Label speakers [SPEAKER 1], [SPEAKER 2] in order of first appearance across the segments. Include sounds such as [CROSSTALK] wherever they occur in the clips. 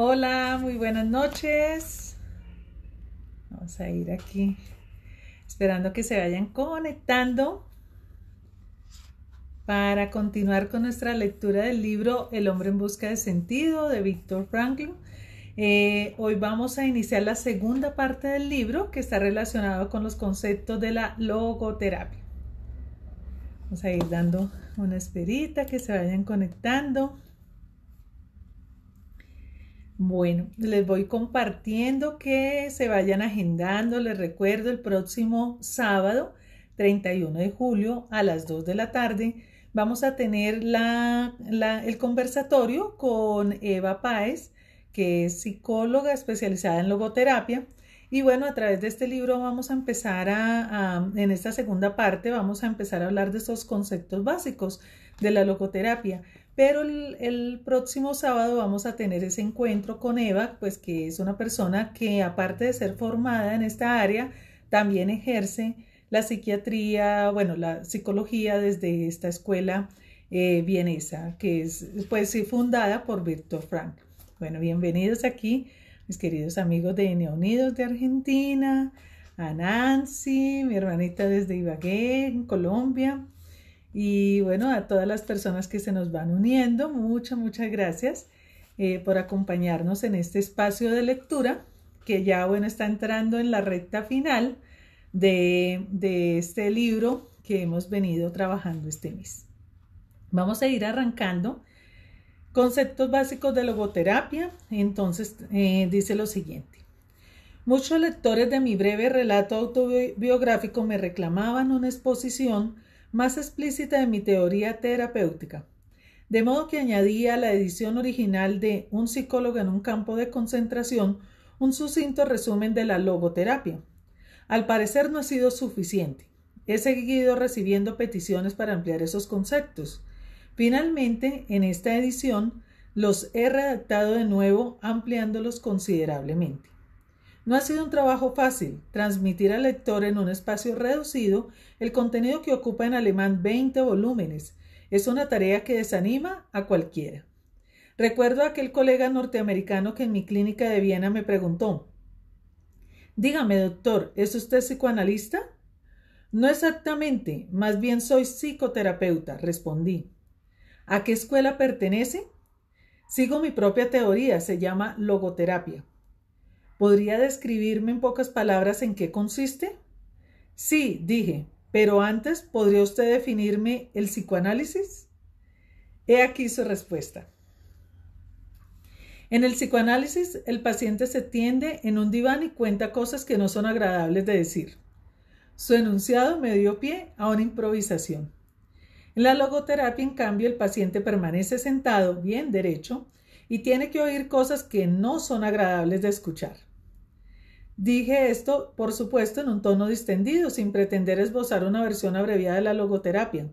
[SPEAKER 1] Hola, muy buenas noches. Vamos a ir aquí esperando que se vayan conectando para continuar con nuestra lectura del libro El hombre en busca de sentido de Víctor Franklin. Eh, hoy vamos a iniciar la segunda parte del libro que está relacionado con los conceptos de la logoterapia. Vamos a ir dando una esperita que se vayan conectando. Bueno, les voy compartiendo que se vayan agendando. Les recuerdo el próximo sábado, 31 de julio, a las 2 de la tarde, vamos a tener el conversatorio con Eva Páez, que es psicóloga especializada en logoterapia. Y bueno, a través de este libro vamos a empezar a en esta segunda parte, vamos a empezar a hablar de estos conceptos básicos de la logoterapia. Pero el, próximo sábado vamos a tener ese encuentro con Eva, pues que es una persona que aparte de ser formada en esta área, también ejerce la psiquiatría, bueno, la psicología desde esta escuela eh, vienesa, que es pues fundada por Víctor Frank. Bueno, bienvenidos aquí, mis queridos amigos de Neonidos de Argentina, a Nancy, mi hermanita desde Ibagué, en Colombia, y bueno, a todas las personas que se nos van uniendo, muchas, muchas gracias eh, por acompañarnos en este espacio de lectura que ya, bueno, está entrando en la recta final de, este libro que hemos venido trabajando este mes. Vamos a ir arrancando conceptos básicos de logoterapia. Entonces, eh, dice lo siguiente. Muchos lectores de mi breve relato autobiográfico me reclamaban una exposición más explícita de mi teoría terapéutica. De modo que añadí a la edición original de Un psicólogo en un campo de concentración un sucinto resumen de la logoterapia. Al parecer no ha sido suficiente. He seguido recibiendo peticiones para ampliar esos conceptos. Finalmente, en esta edición, los he redactado de nuevo ampliándolos considerablemente. No ha sido un trabajo fácil transmitir al lector en un espacio reducido el contenido que ocupa en alemán 20 volúmenes. Es una tarea que desanima a cualquiera. Recuerdo a aquel colega norteamericano que en mi clínica de Viena me preguntó, Dígame, doctor, ¿es usted psicoanalista? No exactamente, más bien soy psicoterapeuta, respondí. ¿A qué escuela pertenece? Sigo mi propia teoría, se llama logoterapia. ¿Podría describirme en pocas palabras en qué consiste? Sí, dije, pero antes, ¿podría usted definirme el psicoanálisis? He aquí su respuesta. En el psicoanálisis, el paciente se tiende en un diván y cuenta cosas que no son agradables de decir. Su enunciado me dio pie a una improvisación. En la logoterapia, en cambio, el paciente permanece sentado, bien derecho, y tiene que oír cosas que no son agradables de escuchar. Dije esto, por supuesto, en un tono distendido, sin pretender esbozar una versión abreviada de la logoterapia.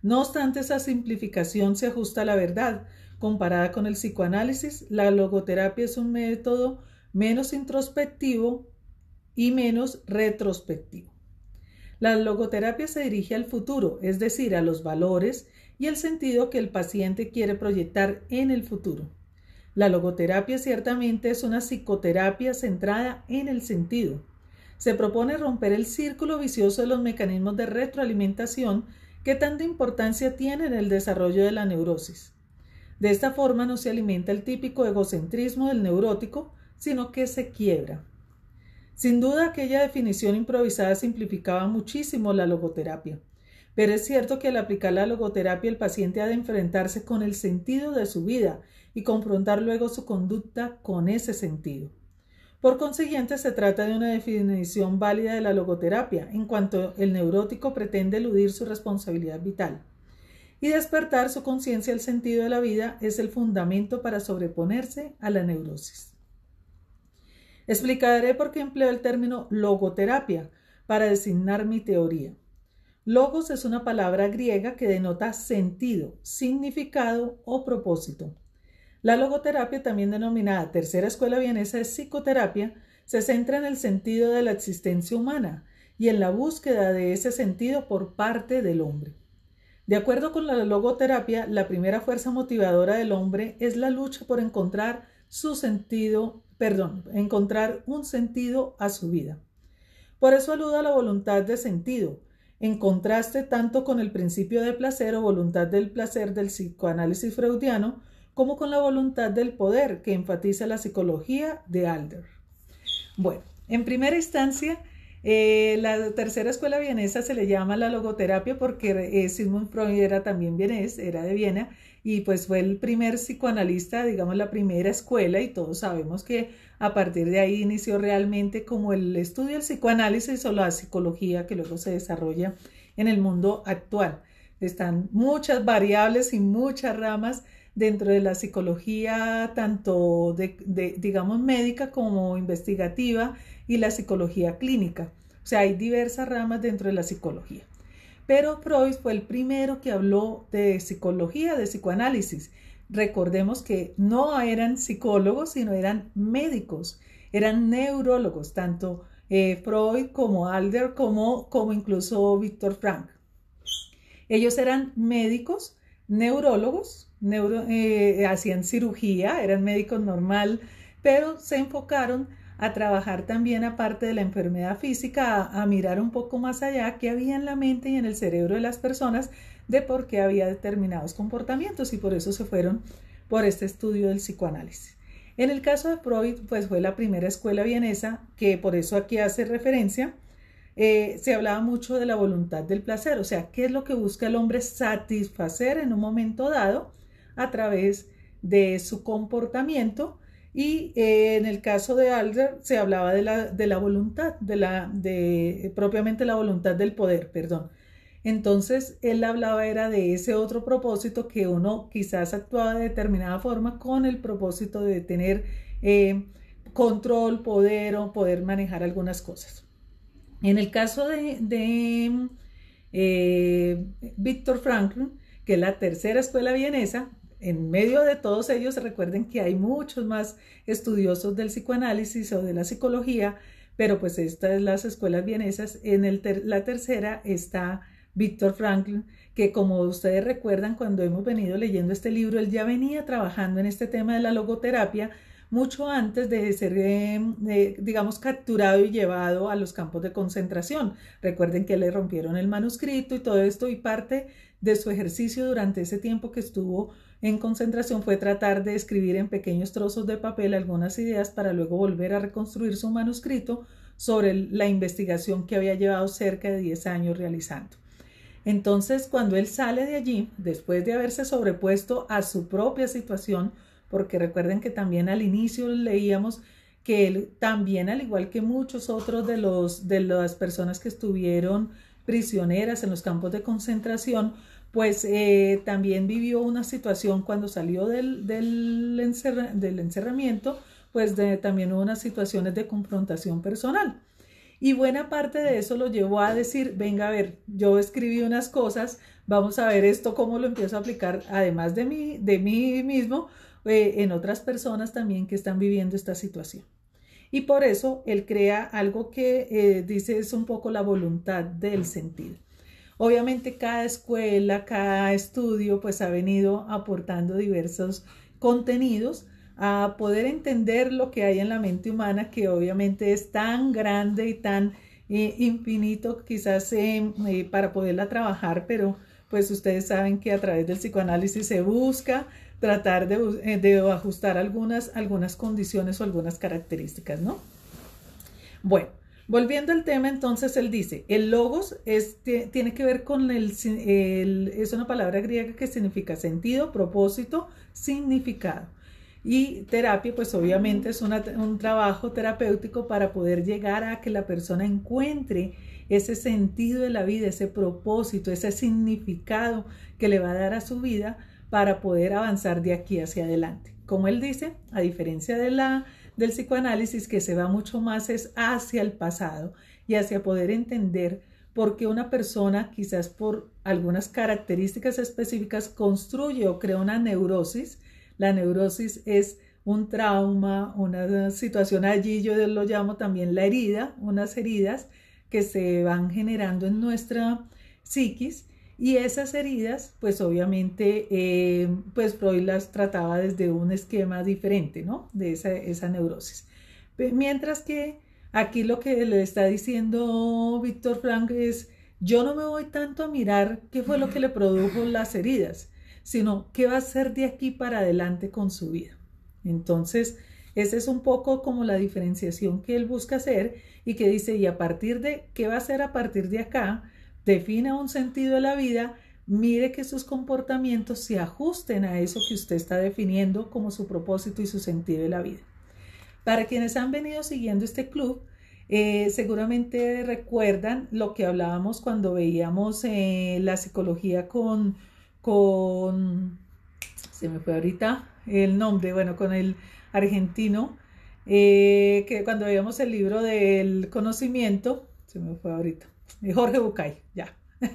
[SPEAKER 1] No obstante, esa simplificación se ajusta a la verdad. Comparada con el psicoanálisis, la logoterapia es un método menos introspectivo y menos retrospectivo. La logoterapia se dirige al futuro, es decir, a los valores y el sentido que el paciente quiere proyectar en el futuro. La logoterapia ciertamente es una psicoterapia centrada en el sentido. Se propone romper el círculo vicioso de los mecanismos de retroalimentación que tanta importancia tienen en el desarrollo de la neurosis. De esta forma no se alimenta el típico egocentrismo del neurótico, sino que se quiebra. Sin duda aquella definición improvisada simplificaba muchísimo la logoterapia. Pero es cierto que al aplicar la logoterapia el paciente ha de enfrentarse con el sentido de su vida y confrontar luego su conducta con ese sentido. Por consiguiente, se trata de una definición válida de la logoterapia, en cuanto el neurótico pretende eludir su responsabilidad vital. Y despertar su conciencia al sentido de la vida es el fundamento para sobreponerse a la neurosis. Explicaré por qué empleo el término logoterapia para designar mi teoría. Logos es una palabra griega que denota sentido, significado o propósito. La logoterapia, también denominada tercera escuela vienesa de psicoterapia, se centra en el sentido de la existencia humana y en la búsqueda de ese sentido por parte del hombre. De acuerdo con la logoterapia, la primera fuerza motivadora del hombre es la lucha por encontrar su sentido, perdón, encontrar un sentido a su vida. Por eso aluda a la voluntad de sentido, en contraste tanto con el principio de placer o voluntad del placer del psicoanálisis freudiano, como con la voluntad del poder que enfatiza la psicología de Alder. Bueno, en primera instancia, eh, la tercera escuela vienesa se le llama la logoterapia porque eh, Sigmund Freud era también vienés, era de Viena, y pues fue el primer psicoanalista, digamos, la primera escuela y todos sabemos que a partir de ahí inició realmente como el estudio del psicoanálisis o la psicología que luego se desarrolla en el mundo actual. Están muchas variables y muchas ramas dentro de la psicología, tanto de, de, digamos médica como investigativa y la psicología clínica. O sea, hay diversas ramas dentro de la psicología. Pero Freud fue el primero que habló de psicología, de psicoanálisis. Recordemos que no eran psicólogos, sino eran médicos, eran neurólogos, tanto eh, Freud como Alder, como, como incluso Víctor Frank. Ellos eran médicos, neurólogos, eh, hacían cirugía, eran médicos normal, pero se enfocaron a trabajar también, aparte de la enfermedad física, a, mirar un poco más allá qué había en la mente y en el cerebro de las personas de por qué había determinados comportamientos y por eso se fueron por este estudio del psicoanálisis. En el caso de Freud, pues fue la primera escuela vienesa, que por eso aquí hace referencia, eh, se hablaba mucho de la voluntad del placer, o sea, qué es lo que busca el hombre satisfacer en un momento dado a través de su comportamiento, y eh, en el caso de Adler se hablaba de la, voluntad, de la, de, eh, propiamente la voluntad del poder, perdón. Entonces él hablaba era de ese otro propósito que uno quizás actuaba de determinada forma con el propósito de tener eh, control, poder o poder manejar algunas cosas. En el caso de, Víctor Franklin, que es la tercera escuela vienesa, en medio de todos ellos, recuerden que hay muchos más estudiosos del psicoanálisis o de la psicología, pero pues estas son las escuelas vienesas. En la tercera está Víctor Franklin, que como ustedes recuerdan cuando hemos venido leyendo este libro, él ya venía trabajando en este tema de la logoterapia mucho antes de ser, em, digamos, capturado y llevado a los campos de concentración. Recuerden que le rompieron el manuscrito y todo esto y parte de su ejercicio durante ese tiempo que estuvo en concentración fue tratar de escribir en pequeños trozos de papel algunas ideas para luego volver a reconstruir su manuscrito sobre la investigación que había llevado cerca de 10 años realizando. Entonces, cuando él sale de allí, después de haberse sobrepuesto a su propia situación, porque recuerden que también al inicio leíamos que él también, al igual que muchos otros de, los, de las personas que estuvieron prisioneras en los campos de concentración, pues eh, también vivió una situación cuando salió del, encerramiento, pues también hubo unas situaciones de confrontación personal. Y buena parte de eso lo llevó a decir, venga a ver, yo escribí unas cosas, vamos a ver esto, cómo lo empiezo a aplicar, además de mí, de mí mismo, eh, en otras personas también que están viviendo esta situación. Y por eso él crea algo que eh, dice es un poco la voluntad del sentido. Obviamente cada escuela, cada estudio, pues ha venido aportando diversos contenidos a poder entender lo que hay en la mente humana, que obviamente es tan grande y tan eh, infinito quizás eh, eh, para poderla trabajar, pero pues ustedes saben que a través del psicoanálisis se busca tratar de, de, ajustar algunas, algunas condiciones o algunas características, ¿no? Bueno, Volviendo al tema, entonces él dice, el logos es, tiene que ver con el, es una palabra griega que significa sentido, propósito, significado. Y terapia, pues obviamente es un trabajo terapéutico para poder llegar a que la persona encuentre ese sentido de la vida, ese propósito, ese significado que le va a dar a su vida para poder avanzar de aquí hacia adelante. Como él dice, a diferencia de la del psicoanálisis que se va mucho más es hacia el pasado y hacia poder entender por qué una persona, quizás por algunas características específicas, construye o crea una neurosis. La neurosis es un trauma, una situación allí, yo lo llamo también la herida, unas heridas que se van generando en nuestra psiquis y esas heridas, pues obviamente, eh, pues Freud las trataba desde un esquema diferente, ¿no? De esa, esa neurosis. Pues, mientras que aquí lo que le está diciendo Víctor Frank es, yo no me voy tanto a mirar qué fue lo que le produjo las heridas, sino qué va a ser de aquí para adelante con su vida. Entonces, esa es un poco como la diferenciación que él busca hacer y que dice, y a partir de, ¿qué va a ser a partir de acá? defina un sentido de la vida, mire que sus comportamientos se ajusten a eso que usted está definiendo como su propósito y su sentido de la vida. Para quienes han venido siguiendo este club, eh, seguramente recuerdan lo que hablábamos cuando veíamos eh, la psicología con, con, se me fue ahorita el nombre, bueno, con el argentino, eh, que cuando veíamos el libro del conocimiento, se me fue ahorita, Jorge Bucay, ya. [LAUGHS]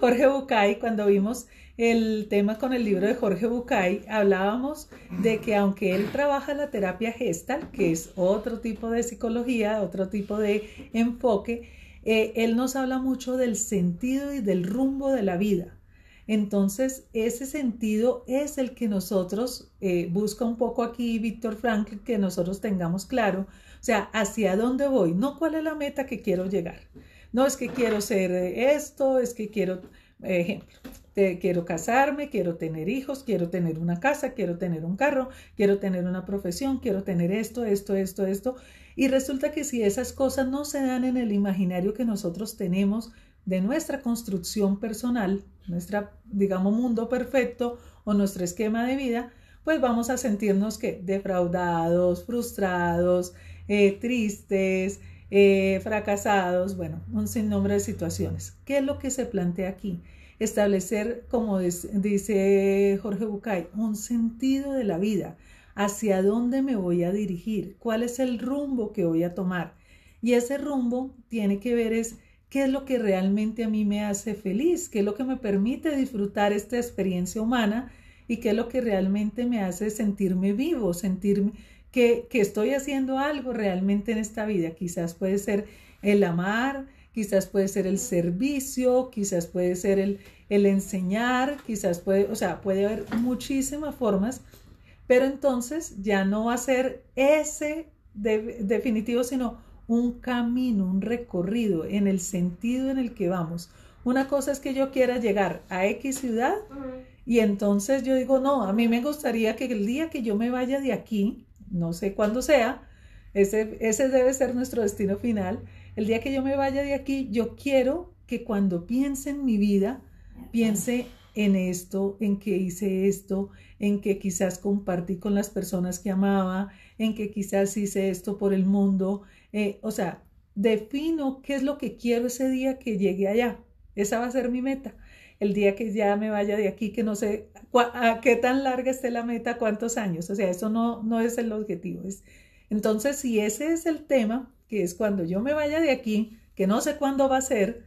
[SPEAKER 1] Jorge Bucay, cuando vimos el tema con el libro de Jorge Bucay, hablábamos de que aunque él trabaja la terapia gestal, que es otro tipo de psicología, otro tipo de enfoque, eh, él nos habla mucho del sentido y del rumbo de la vida. Entonces, ese sentido es el que nosotros, eh, busca un poco aquí Víctor Franklin, que nosotros tengamos claro, o sea, hacia dónde voy, no cuál es la meta que quiero llegar, no es que quiero ser eh, esto, es que quiero, ejemplo, te, quiero casarme, quiero tener hijos, quiero tener una casa, quiero tener un carro, quiero tener una profesión, quiero tener esto, esto, esto, esto. Y resulta que si esas cosas no se dan en el imaginario que nosotros tenemos de nuestra construcción personal, nuestra, digamos, mundo perfecto o nuestro esquema de vida, pues vamos a sentirnos que defraudados, frustrados, eh, tristes, eh, fracasados, bueno, un nombre de situaciones. ¿Qué es lo que se plantea aquí? Establecer, como dice Jorge Bucay, un sentido de la vida, hacia dónde me voy a dirigir, cuál es el rumbo que voy a tomar. Y ese rumbo tiene que ver es qué es lo que realmente a mí me hace feliz, qué es lo que me permite disfrutar esta experiencia humana y qué es lo que realmente me hace sentirme vivo, sentirme que, estoy haciendo algo realmente en esta vida. Quizás puede ser el amar, quizás puede ser el servicio, quizás puede ser el, enseñar, quizás puede, o sea, puede haber muchísimas formas, pero entonces ya no va a ser ese definitivo, sino un camino, un recorrido en el sentido en el que vamos. Una cosa es que yo quiera llegar a X ciudad y entonces yo digo, no, a mí me gustaría que el día que yo me vaya de aquí, no sé cuándo sea, ese, ese debe ser nuestro destino final. El día que yo me vaya de aquí, yo quiero que cuando piense en mi vida, piense en esto, en que hice esto, en que quizás compartí con las personas que amaba, en que quizás hice esto por el mundo. Eh, o sea, defino qué es lo que quiero ese día que llegue allá. Esa va a ser mi meta el día que ya me vaya de aquí, que no sé a qué tan larga esté la meta, cuántos años. O sea, eso no, no es el objetivo. entonces, si ese es el tema, que es cuando yo me vaya de aquí, que no sé cuándo va a ser,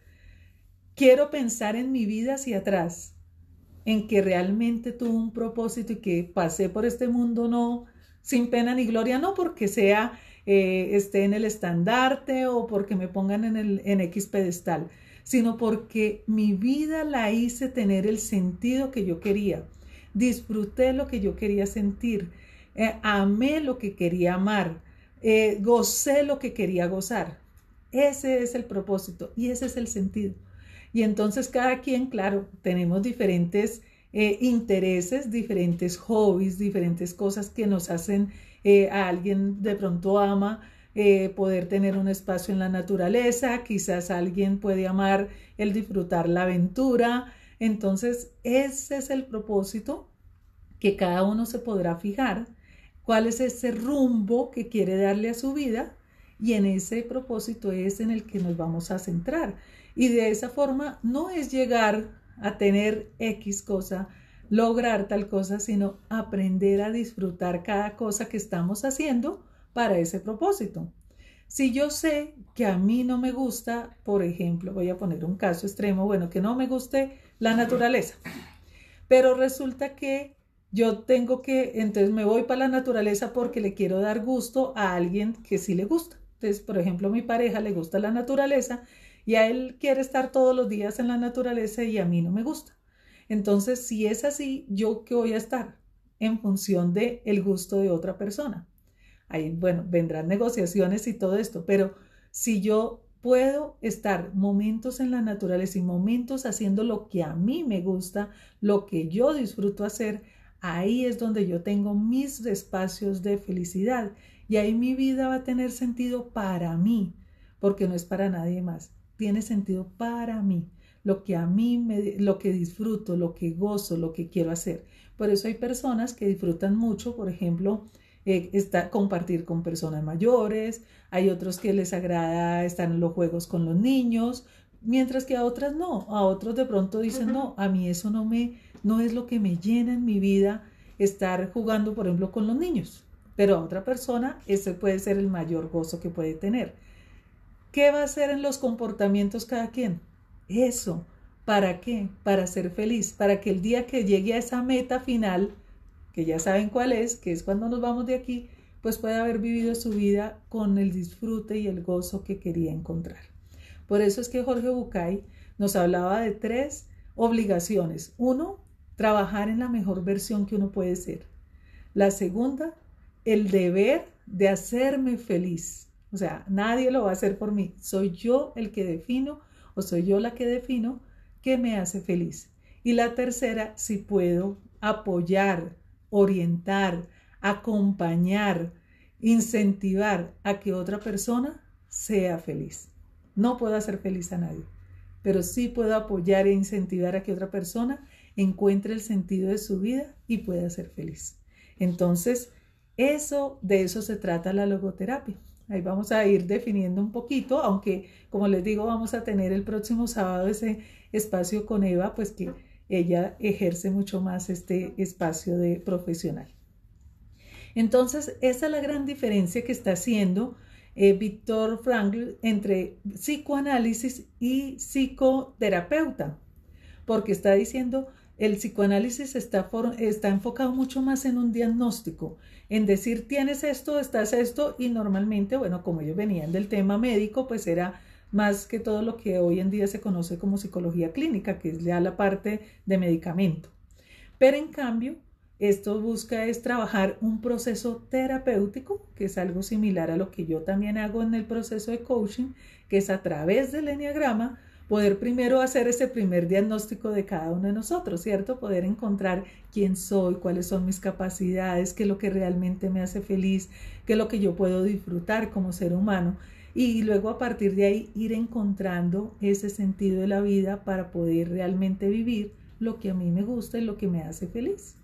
[SPEAKER 1] quiero pensar en mi vida hacia atrás, en que realmente tuve un propósito y que pasé por este mundo no sin pena ni gloria, no porque sea eh, esté en el estandarte o porque me pongan en, el, en X pedestal, sino porque mi vida la hice tener el sentido que yo quería. Disfruté lo que yo quería sentir. Eh, amé lo que quería amar. Eh, gocé lo que quería gozar. Ese es el propósito y ese es el sentido. Y entonces cada quien, claro, tenemos diferentes eh, intereses, diferentes hobbies, diferentes cosas que nos hacen, a alguien de pronto ama eh, poder tener un espacio en la naturaleza, quizás alguien puede amar el disfrutar la aventura. Entonces, ese es el propósito que cada uno se podrá fijar, cuál es ese rumbo que quiere darle a su vida y en ese propósito es en el que nos vamos a centrar. Y de esa forma no es llegar a tener X cosa, lograr tal cosa, sino aprender a disfrutar cada cosa que estamos haciendo para ese propósito. Si yo sé que a mí no me gusta, por ejemplo, voy a poner un caso extremo, bueno, que no me guste la naturaleza, pero resulta que yo tengo que, entonces me voy para la naturaleza porque le quiero dar gusto a alguien que sí le gusta. Entonces, por ejemplo, mi pareja le gusta la naturaleza y a él quiere estar todos los días en la naturaleza y a mí no me gusta. Entonces, si es así, ¿yo qué voy a estar? En función del el gusto de otra persona. Ahí, bueno, vendrán negociaciones y todo esto, pero si yo puedo estar momentos en la naturaleza y momentos haciendo lo que a mí me gusta, lo que yo disfruto hacer, ahí es donde yo tengo mis espacios de felicidad y ahí mi vida va a tener sentido para mí, porque no es para nadie más, tiene sentido para mí, lo que a mí me, lo que disfruto, lo que gozo, lo que quiero hacer. Por eso hay personas que disfrutan mucho, por ejemplo, eh, está, compartir con personas mayores, hay otros que les agrada estar en los juegos con los niños, mientras que a otras no, a otros de pronto dicen, no, a mí eso no, me, no es lo que me llena en mi vida estar jugando, por ejemplo, con los niños, pero a otra persona ese puede ser el mayor gozo que puede tener. ¿Qué va a hacer en los comportamientos cada quien? Eso. ¿Para qué? Para ser feliz, para que el día que llegue a esa meta final que ya saben cuál es, que es cuando nos vamos de aquí, pues puede haber vivido su vida con el disfrute y el gozo que quería encontrar. Por eso es que Jorge Bucay nos hablaba de tres obligaciones. Uno, trabajar en la mejor versión que uno puede ser. La segunda, el deber de hacerme feliz. O sea, nadie lo va a hacer por mí. Soy yo el que defino o soy yo la que defino qué me hace feliz. Y la tercera, si puedo apoyar orientar, acompañar, incentivar a que otra persona sea feliz. No puedo hacer feliz a nadie, pero sí puedo apoyar e incentivar a que otra persona encuentre el sentido de su vida y pueda ser feliz. Entonces, eso de eso se trata la logoterapia. Ahí vamos a ir definiendo un poquito, aunque como les digo, vamos a tener el próximo sábado ese espacio con Eva, pues que ella ejerce mucho más este espacio de profesional. Entonces, esa es la gran diferencia que está haciendo eh, Víctor Frankl entre psicoanálisis y psicoterapeuta, porque está diciendo, el psicoanálisis está, está enfocado mucho más en un diagnóstico, en decir, tienes esto, estás esto, y normalmente, bueno, como ellos venían del tema médico, pues era más que todo lo que hoy en día se conoce como psicología clínica, que es ya la parte de medicamento. Pero en cambio, esto busca es trabajar un proceso terapéutico, que es algo similar a lo que yo también hago en el proceso de coaching, que es a través del enneagrama poder primero hacer ese primer diagnóstico de cada uno de nosotros, ¿cierto? Poder encontrar quién soy, cuáles son mis capacidades, qué es lo que realmente me hace feliz, qué es lo que yo puedo disfrutar como ser humano y luego a partir de ahí ir encontrando ese sentido de la vida para poder realmente vivir lo que a mí me gusta y lo que me hace feliz.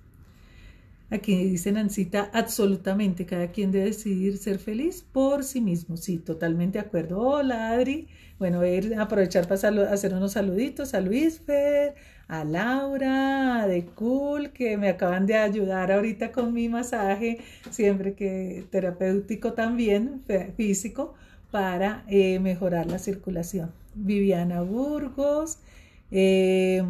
[SPEAKER 1] Aquí dice Nancita, absolutamente, cada quien debe decidir ser feliz por sí mismo. Sí, totalmente de acuerdo. Hola, Adri. Bueno, voy a, ir aprovechar para hacer unos saluditos a Luis Fer, a Laura, a De Cool, que me acaban de ayudar ahorita con mi masaje, siempre que terapéutico también, físico para eh, mejorar la circulación. Viviana Burgos, eh,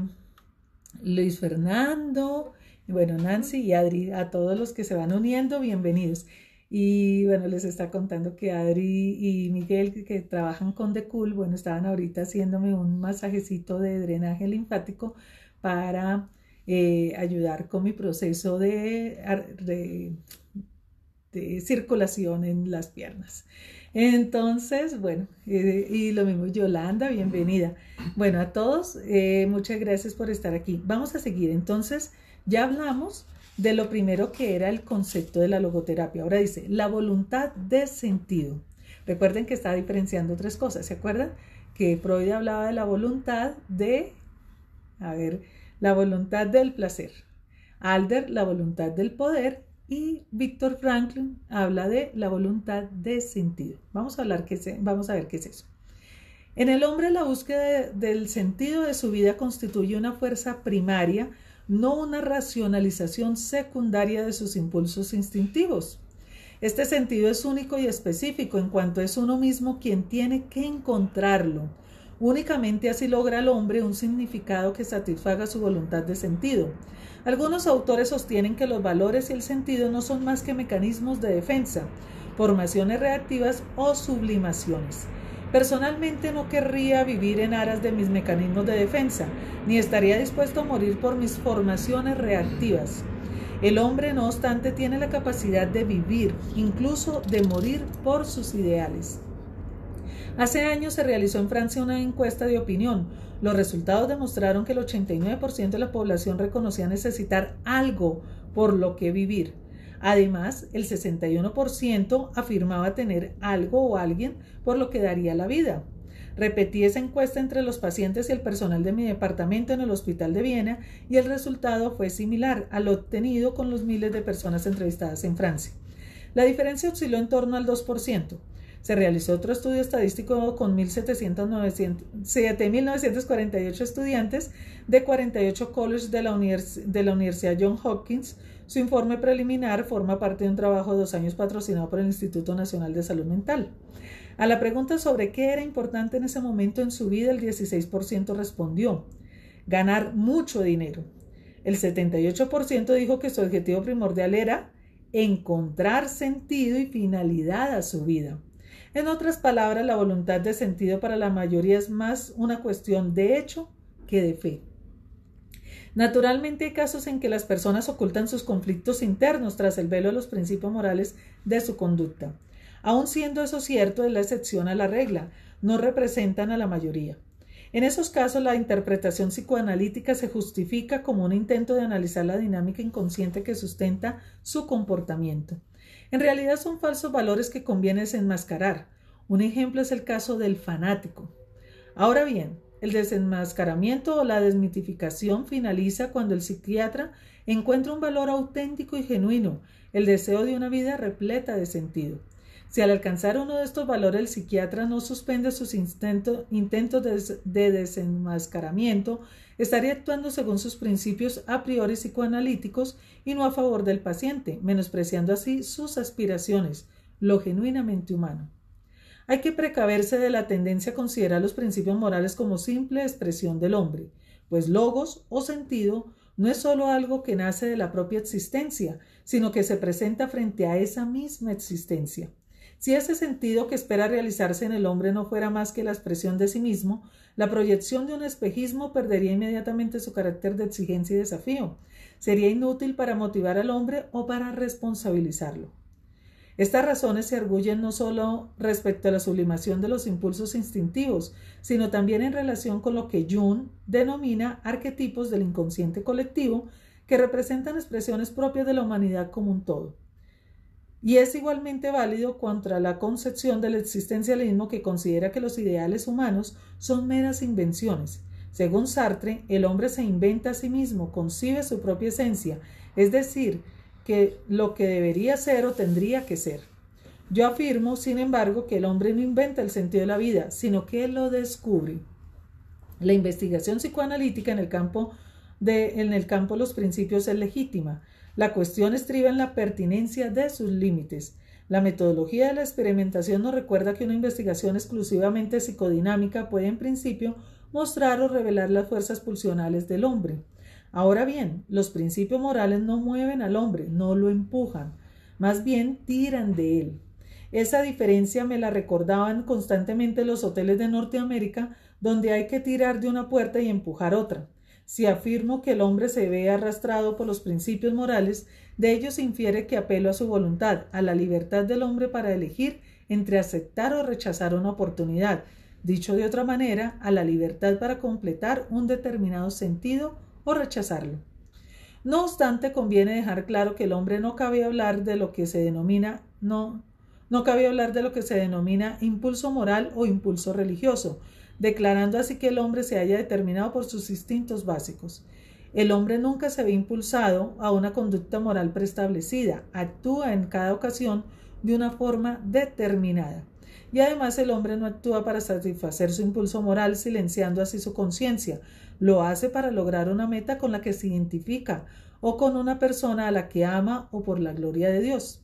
[SPEAKER 1] Luis Fernando, bueno, Nancy y Adri, a todos los que se van uniendo, bienvenidos. Y bueno, les está contando que Adri y Miguel, que, trabajan con The Cool, bueno, estaban ahorita haciéndome un masajecito de drenaje linfático para eh, ayudar con mi proceso de este, circulación en las piernas. Entonces, bueno, eh, y lo mismo Yolanda, bienvenida. Bueno, a todos, eh, muchas gracias por estar aquí. Vamos a seguir. Entonces, ya hablamos de lo primero que era el concepto de la logoterapia. Ahora dice, la voluntad de sentido. Recuerden que está diferenciando tres cosas, ¿se acuerdan? Que Freud hablaba de la voluntad de, a ver, la voluntad del placer. Alder, la voluntad del poder y Víctor Franklin habla de la voluntad de sentido. Vamos a, hablar vamos a ver qué es eso. En el hombre la búsqueda del sentido de su vida constituye una fuerza primaria, no una racionalización secundaria de sus impulsos instintivos. Este sentido es único y específico en cuanto es uno mismo quien tiene que encontrarlo Únicamente así logra el hombre un significado que satisfaga su voluntad de sentido. Algunos autores sostienen que los valores y el sentido no son más que mecanismos de defensa, formaciones reactivas o sublimaciones. Personalmente no querría vivir en aras de mis mecanismos de defensa, ni estaría dispuesto a morir por mis formaciones reactivas. El hombre, no obstante, tiene la capacidad de vivir, incluso de morir por sus ideales. Hace años se realizó en Francia una encuesta de opinión. Los resultados demostraron que el 89% de la población reconocía necesitar algo por lo que vivir. Además, el 61% afirmaba tener algo o alguien por lo que daría la vida. Repetí esa encuesta entre los pacientes y el personal de mi departamento en el Hospital de Viena y el resultado fue similar al obtenido con los miles de personas entrevistadas en Francia. La diferencia osciló en torno al 2%. Se realizó otro estudio estadístico con 7.948 estudiantes de 48 colleges de la, de la Universidad John Hopkins. Su informe preliminar forma parte de un trabajo de dos años patrocinado por el Instituto Nacional de Salud Mental. A la pregunta sobre qué era importante en ese momento en su vida, el 16% respondió ganar mucho dinero. El 78% dijo que su objetivo primordial era encontrar sentido y finalidad a su vida. En otras palabras, la voluntad de sentido para la mayoría es más una cuestión de hecho que de fe. Naturalmente hay casos en que las personas ocultan sus conflictos internos tras el velo de los principios morales de su conducta. Aun siendo eso cierto, es la excepción a la regla, no representan a la mayoría. En esos casos, la interpretación psicoanalítica se justifica como un intento de analizar la dinámica inconsciente que sustenta su comportamiento. En realidad son falsos valores que conviene desenmascarar. Un ejemplo es el caso del fanático. Ahora bien, el desenmascaramiento o la desmitificación finaliza cuando el psiquiatra encuentra un valor auténtico y genuino, el deseo de una vida repleta de sentido. Si al alcanzar uno de estos valores el psiquiatra no suspende sus intentos de, desenmascaramiento, Estaría actuando según sus principios a priori psicoanalíticos y no a favor del paciente, menospreciando así sus aspiraciones, lo genuinamente humano. Hay que precaverse de la tendencia a considerar los principios morales como simple expresión del hombre, pues logos o sentido no es sólo algo que nace de la propia existencia, sino que se presenta frente a esa misma existencia. Si ese sentido que espera realizarse en el hombre no fuera más que la expresión de sí mismo, la proyección de un espejismo perdería inmediatamente su carácter de exigencia y desafío. Sería inútil para motivar al hombre o para responsabilizarlo. Estas razones se arguyen no solo respecto a la sublimación de los impulsos instintivos, sino también en relación con lo que Jung denomina arquetipos del inconsciente colectivo, que representan expresiones propias de la humanidad como un todo y es igualmente válido contra la concepción del existencialismo que considera que los ideales humanos son meras invenciones. Según Sartre, el hombre se inventa a sí mismo, concibe su propia esencia, es decir, que lo que debería ser o tendría que ser. Yo afirmo, sin embargo, que el hombre no inventa el sentido de la vida, sino que lo descubre. La investigación psicoanalítica en el campo de en el campo los principios es legítima. La cuestión estriba en la pertinencia de sus límites. La metodología de la experimentación nos recuerda que una investigación exclusivamente psicodinámica puede en principio mostrar o revelar las fuerzas pulsionales del hombre. Ahora bien, los principios morales no mueven al hombre, no lo empujan, más bien tiran de él. Esa diferencia me la recordaban constantemente los hoteles de Norteamérica, donde hay que tirar de una puerta y empujar otra. Si afirmo que el hombre se ve arrastrado por los principios morales, de ello se infiere que apelo a su voluntad, a la libertad del hombre para elegir entre aceptar o rechazar una oportunidad, dicho de otra manera, a la libertad para completar un determinado sentido o rechazarlo. No obstante, conviene dejar claro que el hombre no cabe hablar de lo que se denomina no no cabe hablar de lo que se denomina impulso moral o impulso religioso, declarando así que el hombre se haya determinado por sus instintos básicos. El hombre nunca se ve impulsado a una conducta moral preestablecida, actúa en cada ocasión de una forma determinada. Y además el hombre no actúa para satisfacer su impulso moral silenciando así su conciencia, lo hace para lograr una meta con la que se identifica o con una persona a la que ama o por la gloria de Dios.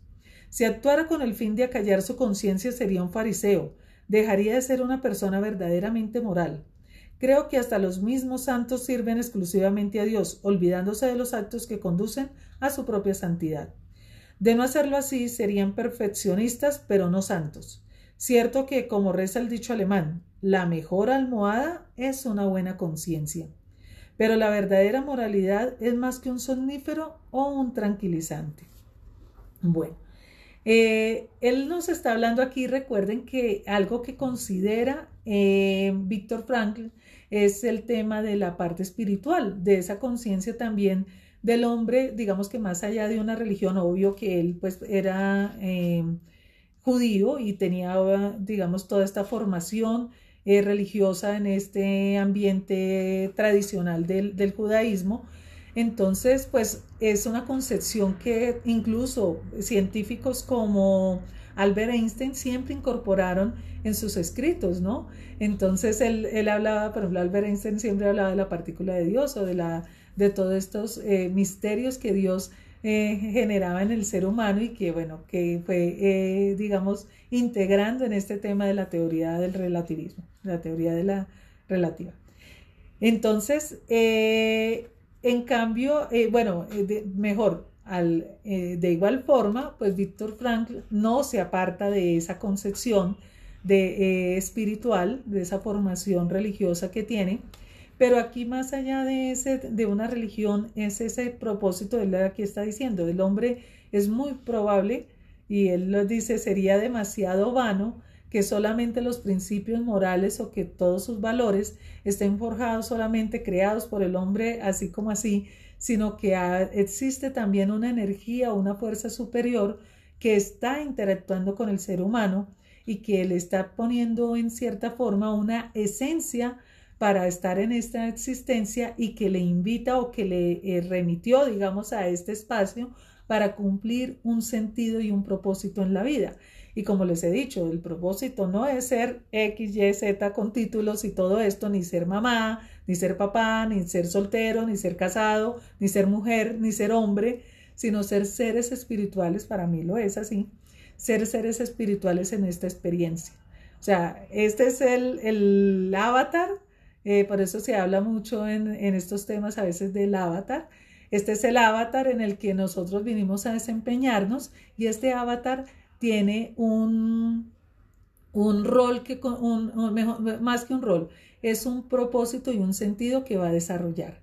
[SPEAKER 1] Si actuara con el fin de acallar su conciencia sería un fariseo, dejaría de ser una persona verdaderamente moral. Creo que hasta los mismos santos sirven exclusivamente a Dios, olvidándose de los actos que conducen a su propia santidad. De no hacerlo así, serían perfeccionistas, pero no santos. Cierto que, como reza el dicho alemán, la mejor almohada es una buena conciencia. Pero la verdadera moralidad es más que un somnífero o un tranquilizante. Bueno, eh, él nos está hablando aquí, recuerden que algo que considera eh, Víctor Franklin es el tema de la parte espiritual, de esa conciencia también del hombre, digamos que más allá de una religión, obvio que él pues era eh, judío y tenía, digamos, toda esta formación religiosa en este ambiente tradicional del judaísmo, entonces, pues es una concepción que incluso científicos como Albert Einstein siempre incorporaron en sus escritos, ¿no? Entonces él, hablaba, por ejemplo, Albert Einstein siempre hablaba de la partícula de Dios o de, la, de todos estos eh, misterios que Dios eh, generaba en el ser humano y que, bueno, que fue, eh, digamos, integrando en este tema de la teoría del relativismo, la teoría de la relativa. Entonces, eh, en cambio, eh, bueno, eh, mejor, eh, de igual forma, pues Víctor Frank no se aparta de esa concepción de, espiritual, de esa formación religiosa que tiene, pero aquí más allá de, ese, de una religión es ese propósito, él aquí está diciendo, el hombre es muy probable, y él lo dice, sería demasiado vano que solamente los principios morales o que todos sus valores estén forjados solamente creados por el hombre así como así, sino que existe también una energía o una fuerza superior que está interactuando con el ser humano y que le está poniendo en cierta forma una esencia para estar en esta existencia y que le invita o que le eh, remitió, digamos, a este espacio para cumplir un sentido y un propósito en la vida. Y como les he dicho, el propósito no es ser X, Y, Z con títulos y todo esto, ni ser mamá, ni ser papá, ni ser soltero, ni ser casado, ni ser mujer, ni ser hombre, sino ser seres espirituales, para mí lo es así, ser seres espirituales en esta experiencia. O sea, este es el, el avatar, eh, por eso se habla mucho en, en estos temas a veces del avatar. Este es el avatar en el que nosotros vinimos a desempeñarnos y este avatar tiene un, un rol que, más que un rol, es un propósito y un sentido que va a desarrollar.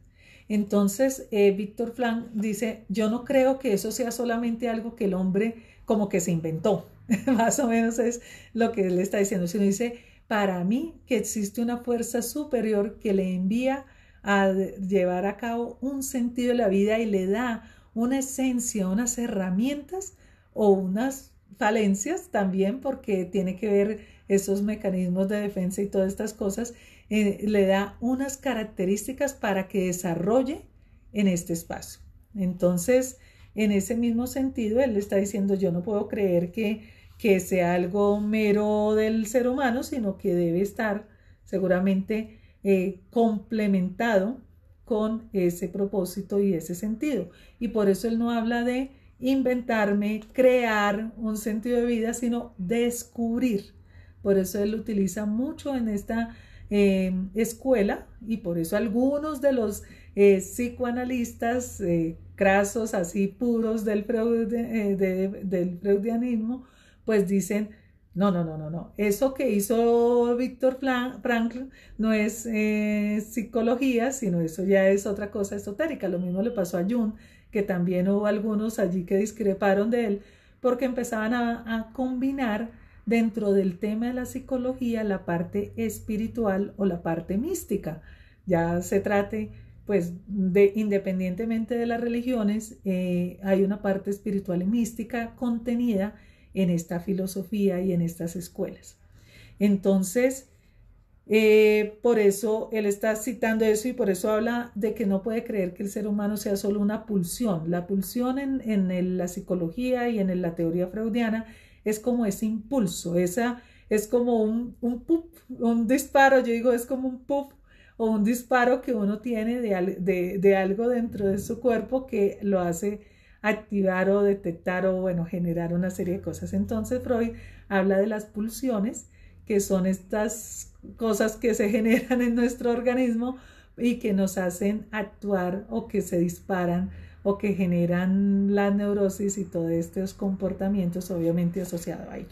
[SPEAKER 1] Entonces, eh, Víctor Flan dice, yo no creo que eso sea solamente algo que el hombre como que se inventó. [LAUGHS] más o menos es lo que él está diciendo, sino dice, para mí que existe una fuerza superior que le envía a llevar a cabo un sentido de la vida y le da una esencia, unas herramientas o unas falencias también porque tiene que ver esos mecanismos de defensa y todas estas cosas, eh, le da unas características para que desarrolle en este espacio. Entonces, en ese mismo sentido, él le está diciendo, yo no puedo creer que, que sea algo mero del ser humano, sino que debe estar seguramente eh, complementado con ese propósito y ese sentido. Y por eso él no habla de inventarme, crear un sentido de vida, sino descubrir. Por eso él utiliza mucho en esta em, escuela y por eso algunos de los eh, psicoanalistas eh, crasos, así puros eh, del, freudianismo, pues dicen, no, no, no, no, no, eso que hizo Víctor Frankl no es psicología, sino eso ya es otra cosa esotérica. Lo mismo le pasó a Jung que también hubo algunos allí que discreparon de él, porque empezaban a, combinar dentro del tema de la psicología la parte espiritual o la parte mística. Ya se trate, pues, de, independientemente de las religiones, eh, hay una parte espiritual y mística contenida en esta filosofía y en estas escuelas. Entonces, eh, por eso él está citando eso y por eso habla de que no puede creer que el ser humano sea solo una pulsión. La pulsión en, la psicología y en la teoría freudiana es como ese impulso, esa, es como un, un un disparo, yo digo, es como un puff o un disparo que uno tiene de, de algo dentro de su cuerpo que lo hace activar o detectar o, bueno, generar una serie de cosas. Entonces Freud habla de las pulsiones, que son estas cosas que se [LAUGHS] generan en nuestro organismo y que nos hacen actuar o que se disparan o que generan la neurosis y todos estos comportamientos obviamente asociados a ello.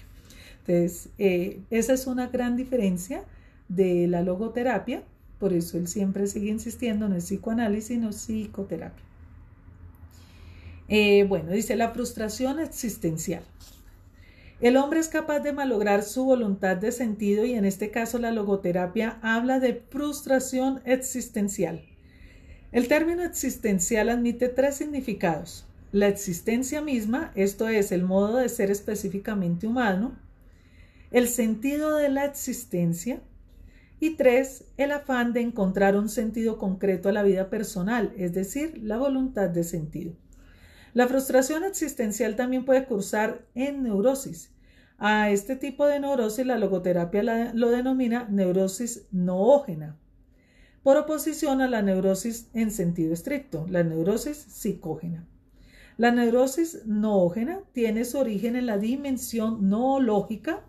[SPEAKER 1] Entonces, eh, esa es una gran diferencia de la logoterapia, por eso él siempre sigue insistiendo, no es psicoanálisis, sino psicoterapia. Eh, bueno, dice la frustración existencial. El hombre es capaz de malograr su voluntad de sentido y en este caso la logoterapia habla de frustración existencial. El término existencial admite tres significados. La existencia misma, esto es, el modo de ser específicamente humano, el sentido de la existencia y tres, el afán de encontrar un sentido concreto a la vida personal, es decir, la voluntad de sentido. La frustración existencial también puede cursar en neurosis. A este tipo de neurosis la logoterapia lo denomina neurosis noógena, por oposición a la neurosis en sentido estricto, la neurosis psicógena. La neurosis noógena tiene su origen en la dimensión noológica,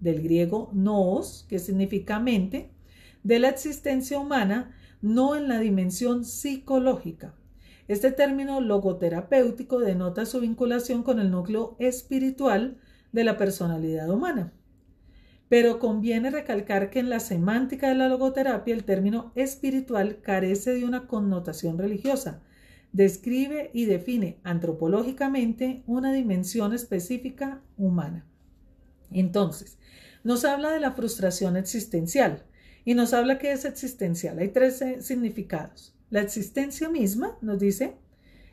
[SPEAKER 1] del griego noos, que significa mente, de la existencia humana, no en la dimensión psicológica. Este término logoterapéutico denota su vinculación con el núcleo espiritual de la personalidad humana. Pero conviene recalcar que en la semántica de la logoterapia el término espiritual carece de una connotación religiosa. Describe y define antropológicamente una dimensión específica humana. Entonces, nos habla de la frustración existencial y nos habla que es existencial. Hay tres significados. La existencia misma nos dice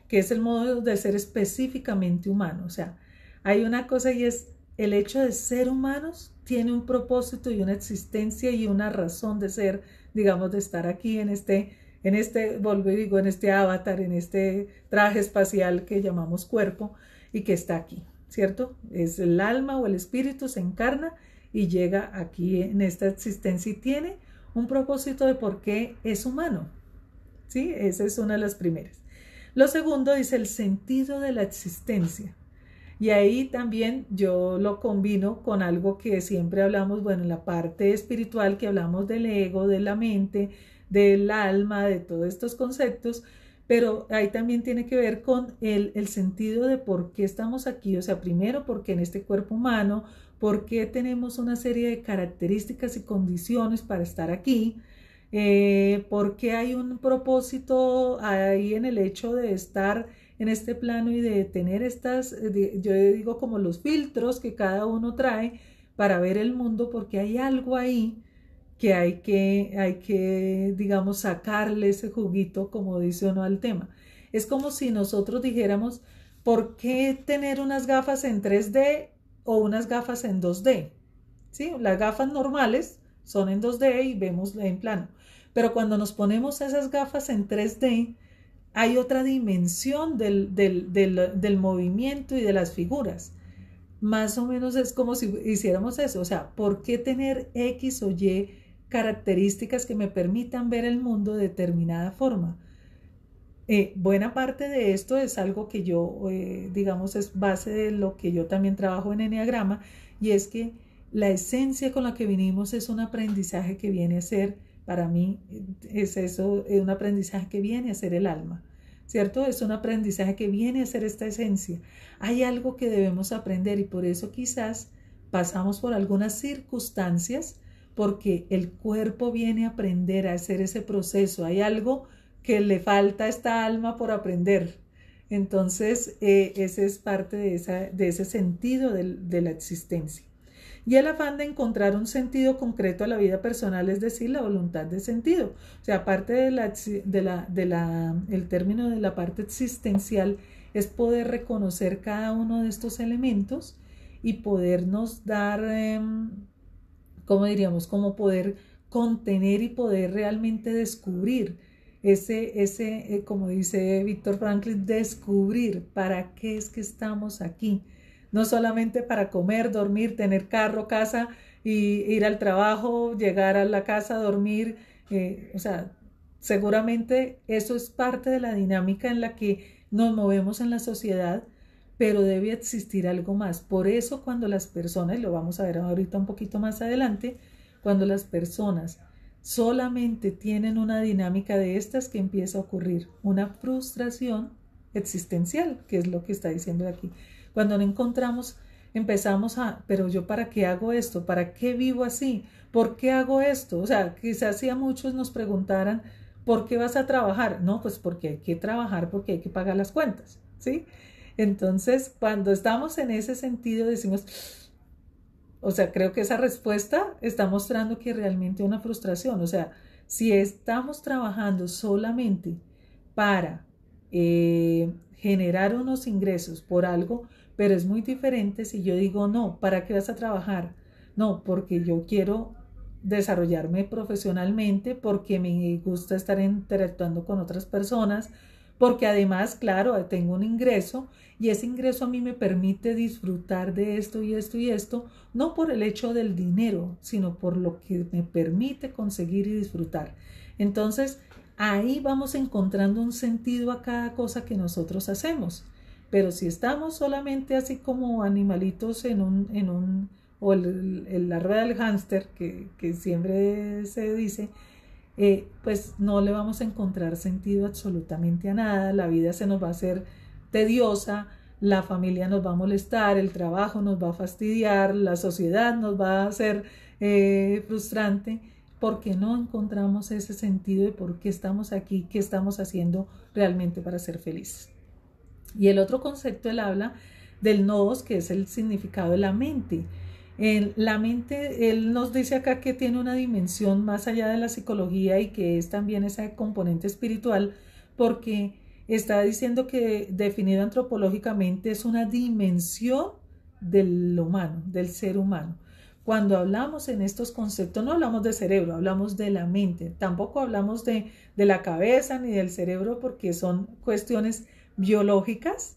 [SPEAKER 1] que es el modo de ser específicamente humano. O sea, hay una cosa y es el hecho de ser humanos tiene un propósito y una existencia y una razón de ser, digamos, de estar aquí en este, en este, vuelvo en este avatar, en este traje espacial que llamamos cuerpo y que está aquí, ¿cierto? Es el alma o el espíritu se encarna y llega aquí en esta existencia y tiene un propósito de por qué es humano, esa es una de las primeras. Lo segundo dice el sentido de la existencia. Y ahí también yo lo combino con algo que siempre hablamos, bueno, en la parte espiritual que hablamos del ego, de la mente, del alma, de todos estos conceptos, pero ahí también tiene que ver con el, el, sentido de por qué estamos aquí, o sea, primero porque en este cuerpo humano, por qué tenemos una serie de características y condiciones para estar aquí, eh, porque hay un propósito ahí en el hecho de estar en este plano y de tener estas, eh, yo digo como los filtros que cada uno trae para ver el mundo, porque hay algo ahí que hay que, hay que, digamos, sacarle ese juguito, como dice uno al tema. Es como si nosotros dijéramos, ¿por qué tener unas gafas en 3D o unas gafas en 2D? ¿Sí? Las gafas normales son en 2D y vemos en plano. Pero cuando nos ponemos esas gafas en 3D, hay otra dimensión del, del, del, movimiento y de las figuras. Más o menos es como si hiciéramos eso. O sea, ¿por qué tener X o Y características que me permitan ver el mundo de determinada forma? Eh, buena parte de esto es algo que yo, eh, digamos, es base de lo que yo también trabajo en Enneagrama, y es que la esencia con la que vinimos es un aprendizaje que viene a ser para mí eh, es eso, es un aprendizaje que viene a ser el alma, ¿cierto? Es un aprendizaje que viene a ser esta esencia. Hay algo que debemos aprender y por eso quizás pasamos por algunas circunstancias porque el cuerpo viene a aprender a hacer ese proceso. Hay algo que le falta a esta alma por aprender. Entonces, eh, ese es parte de, de ese sentido de la existencia. Y el afán de encontrar un sentido concreto a la vida personal, es decir, la voluntad de sentido. O sea, parte del el término de la parte existencial, es poder reconocer cada uno de estos elementos y podernos dar, em, como diríamos, como poder contener y poder realmente descubrir ese, ese eh, como dice Víctor Franklin, descubrir para qué es que estamos aquí, no solamente para comer, dormir, tener carro, casa y ir al trabajo, llegar a la casa, dormir, eh, o sea, seguramente eso es parte de la dinámica en la que nos movemos en la sociedad, pero debe existir algo más. Por eso cuando las personas, lo vamos a ver ahorita un poquito más adelante, cuando las personas solamente tienen una dinámica de estas que empieza a ocurrir, una frustración existencial, que es lo que está diciendo aquí. Cuando no encontramos, empezamos a, pero yo para qué hago esto, para qué vivo así, por qué hago esto. O sea, quizás si a muchos nos preguntaran, ¿por qué vas a trabajar? No, pues porque hay que trabajar, porque hay que pagar las cuentas, ¿sí? Entonces, cuando estamos en ese sentido, decimos, o sea, creo que esa respuesta está mostrando que realmente una frustración, o sea, si estamos trabajando solamente para eh, generar unos ingresos por algo, pero es muy diferente si yo digo, no, ¿para qué vas a trabajar? No, porque yo quiero desarrollarme profesionalmente, porque me gusta estar interactuando con otras personas, porque además, claro, tengo un ingreso y ese ingreso a mí me permite disfrutar de esto y esto y esto, no por el hecho del dinero, sino por lo que me permite conseguir y disfrutar. Entonces, ahí vamos encontrando un sentido a cada cosa que nosotros hacemos. Pero si estamos solamente así como animalitos en un, o el, la rueda del hámster, que, siempre se dice, eh, pues no le vamos a encontrar sentido absolutamente a nada, la vida se nos va a hacer tediosa, la familia nos va a molestar, el trabajo nos va a fastidiar, la sociedad nos va a hacer eh, frustrante, porque no encontramos ese sentido de por qué estamos aquí, qué estamos haciendo realmente para ser felices. Y el otro concepto, él habla del nodos, que es el significado de la mente. En la mente, él nos dice acá que tiene una dimensión más allá de la psicología y que es también esa componente espiritual, porque está diciendo que definido antropológicamente es una dimensión del humano, del ser humano. Cuando hablamos en estos conceptos, no hablamos de cerebro, hablamos de la mente, tampoco hablamos de, de la cabeza ni del cerebro porque son cuestiones biológicas,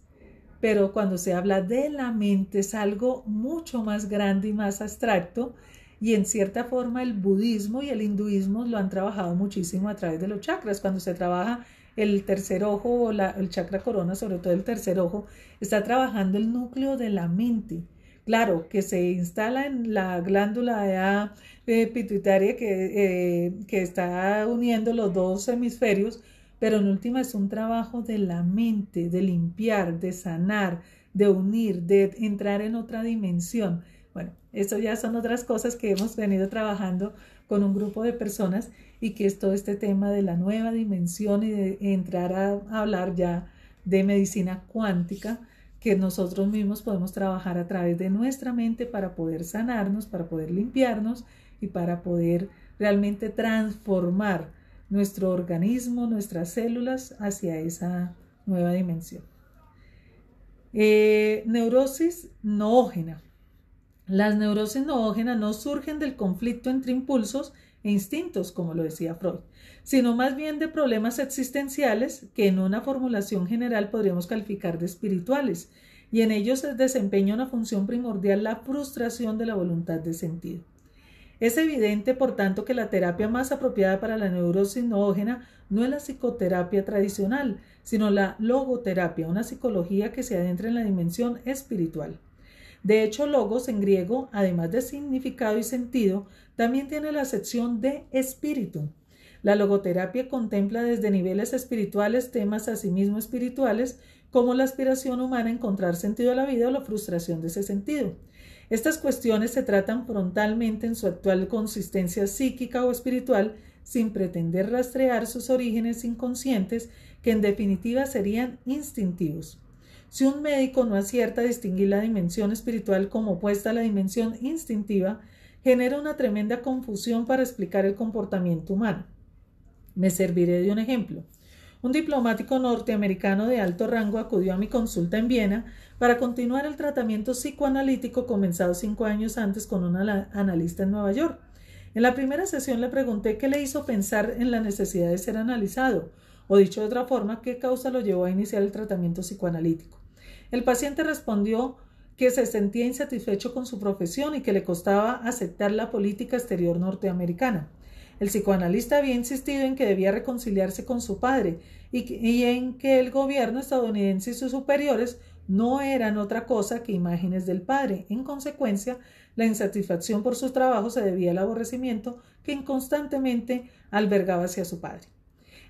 [SPEAKER 1] pero cuando se habla de la mente es algo mucho más grande y más abstracto y en cierta forma el budismo y el hinduismo lo han trabajado muchísimo a través de los chakras. Cuando se trabaja el tercer ojo o el chakra corona, sobre todo el tercer ojo, está trabajando el núcleo de la mente. Claro, que se instala en la glándula eh, pituitaria que, eh, que está uniendo los dos hemisferios, pero en última es un trabajo de la mente, de limpiar, de sanar, de unir, de entrar en otra dimensión. Bueno, eso ya son otras cosas que hemos venido trabajando con un grupo de personas y que es todo este tema de la nueva dimensión y de entrar a hablar ya de medicina cuántica que nosotros mismos podemos trabajar a través de nuestra mente para poder sanarnos, para poder limpiarnos y para poder realmente transformar nuestro organismo, nuestras células hacia esa nueva dimensión. Eh, neurosis noógena. Las neurosis noógenas no surgen del conflicto entre impulsos e instintos, como lo decía Freud, sino más bien de problemas existenciales que en una formulación general podríamos calificar de espirituales, y en ellos desempeña una función primordial la frustración de la voluntad de sentido. Es evidente, por tanto, que la terapia más apropiada para la neurosis noógena no es la psicoterapia tradicional, sino la logoterapia, una psicología que se adentra en la dimensión espiritual. De hecho, logos en griego, además de significado y sentido, también tiene la sección de espíritu. La logoterapia contempla desde niveles espirituales temas asimismo espirituales, como la aspiración humana a encontrar sentido a la vida o la frustración de ese sentido. Estas cuestiones se tratan frontalmente en su actual consistencia psíquica o espiritual sin pretender rastrear sus orígenes inconscientes que en definitiva serían instintivos. Si un médico no acierta a distinguir la dimensión espiritual como opuesta a la dimensión instintiva, genera una tremenda confusión para explicar el comportamiento humano. Me serviré de un ejemplo un diplomático norteamericano de alto rango acudió a mi consulta en Viena para continuar el tratamiento psicoanalítico comenzado cinco años antes con un analista en Nueva York. En la primera sesión le pregunté qué le hizo pensar en la necesidad de ser analizado, o dicho de otra forma, qué causa lo llevó a iniciar el tratamiento psicoanalítico. El paciente respondió que se sentía insatisfecho con su profesión y que le costaba aceptar la política exterior norteamericana. El psicoanalista había insistido en que debía reconciliarse con su padre y, en que el gobierno estadounidense y sus superiores no eran otra cosa que imágenes del padre. En consecuencia, la insatisfacción por su trabajo se debía al aborrecimiento que constantemente albergaba hacia su padre.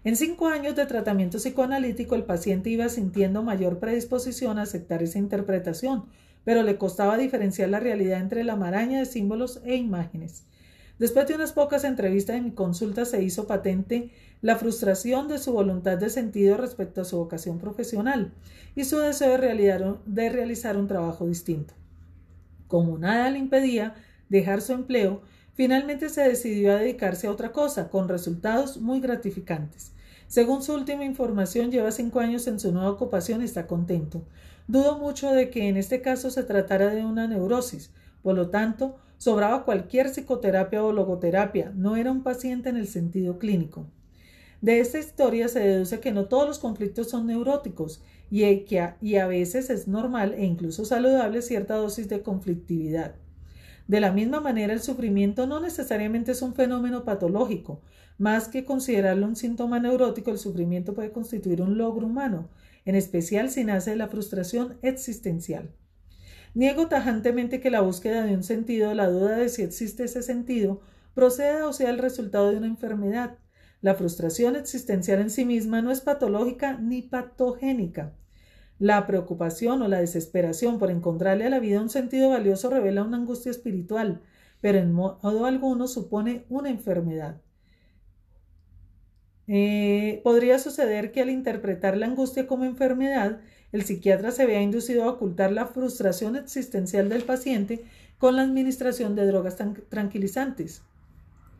[SPEAKER 1] En cinco años de tratamiento psicoanalítico, el paciente iba sintiendo mayor predisposición a aceptar esa interpretación, pero le costaba diferenciar la realidad entre la maraña de símbolos e imágenes. Después de unas pocas entrevistas mi consulta se hizo patente la frustración de su voluntad de sentido respecto a su vocación profesional y su deseo de realizar un trabajo distinto. Como nada le impedía dejar su empleo, finalmente se decidió a dedicarse a otra cosa, con resultados muy gratificantes. Según su última información, lleva cinco años en su nueva ocupación y está contento. Dudo mucho de que en este caso se tratara de una neurosis. Por lo tanto, Sobraba cualquier psicoterapia o logoterapia, no era un paciente en el sentido clínico. De esta historia se deduce que no todos los conflictos son neuróticos y e, y a veces es normal e incluso saludable cierta dosis de conflictividad. De la misma manera, el sufrimiento no necesariamente es un fenómeno patológico. Más que considerarlo un síntoma neurótico, el sufrimiento puede constituir un logro humano, en especial si nace de la frustración existencial. Niego tajantemente que la búsqueda de un sentido, la duda de si existe ese sentido, proceda o sea el resultado de una enfermedad. La frustración existencial en sí misma no es patológica ni patogénica. La preocupación o la desesperación por encontrarle a la vida un sentido valioso revela una angustia espiritual, pero en modo alguno supone una enfermedad. Eh, podría suceder que al interpretar la angustia como enfermedad, el psiquiatra se ve inducido a ocultar la frustración existencial del paciente con la administración de drogas tranquilizantes.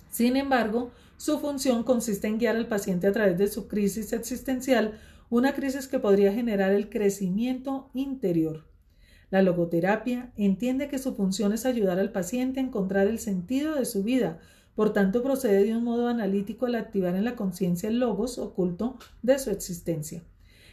[SPEAKER 1] Sin embargo, su función consiste en guiar al paciente a través de su crisis existencial, una crisis que podría generar el crecimiento interior. La logoterapia entiende que su función es ayudar al paciente a encontrar el sentido de su vida, por tanto procede de un modo analítico al activar en la conciencia el logos oculto de su existencia.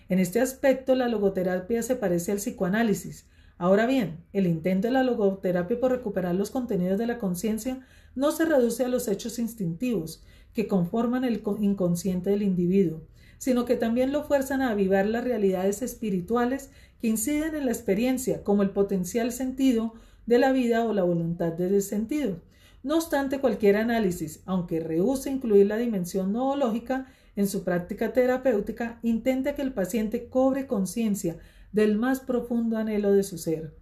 [SPEAKER 1] En este aspecto, la logoterapia se parece al psicoanálisis. Ahora bien, el intento de la logoterapia por recuperar los contenidos de la conciencia no se reduce a los hechos instintivos que conforman el inconsciente del individuo, sino que también lo fuerzan a avivar las realidades espirituales que inciden en la experiencia, como el potencial sentido de la vida o la voluntad del sentido. No obstante, cualquier análisis, aunque rehúse incluir la dimensión lógica, en su práctica terapéutica intenta que el paciente cobre conciencia del más profundo anhelo de su ser.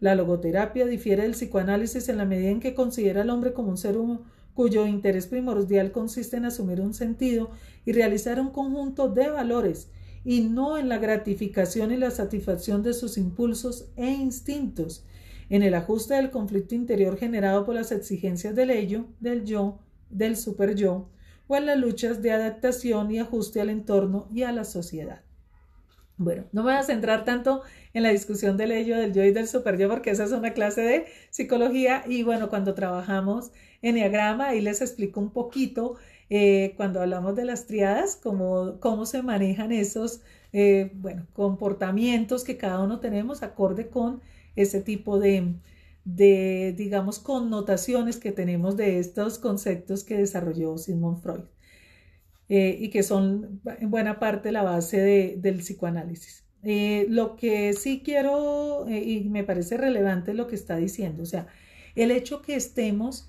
[SPEAKER 1] La logoterapia difiere del psicoanálisis en la medida en que considera al hombre como un ser humano cuyo interés primordial consiste en asumir un sentido y realizar un conjunto de valores, y no en la gratificación y la satisfacción de sus impulsos e instintos, en el ajuste del conflicto interior generado por las exigencias del ello, del yo, del superyo o pues en las luchas de adaptación y ajuste al entorno y a la sociedad. Bueno, no me voy a centrar tanto en la discusión del ello, del yo y del yo, porque esa es una clase de psicología. Y bueno, cuando trabajamos en diagrama, ahí les explico un poquito eh, cuando hablamos de las triadas, cómo, cómo se manejan esos eh, bueno, comportamientos que cada uno tenemos acorde con ese tipo de, de, digamos, connotaciones que tenemos de estos conceptos que desarrolló Sigmund Freud eh, y que son en buena parte la base del psicoanálisis. Eh, lo que sí quiero eh, y me parece relevante lo que está diciendo, o sea, el hecho que estemos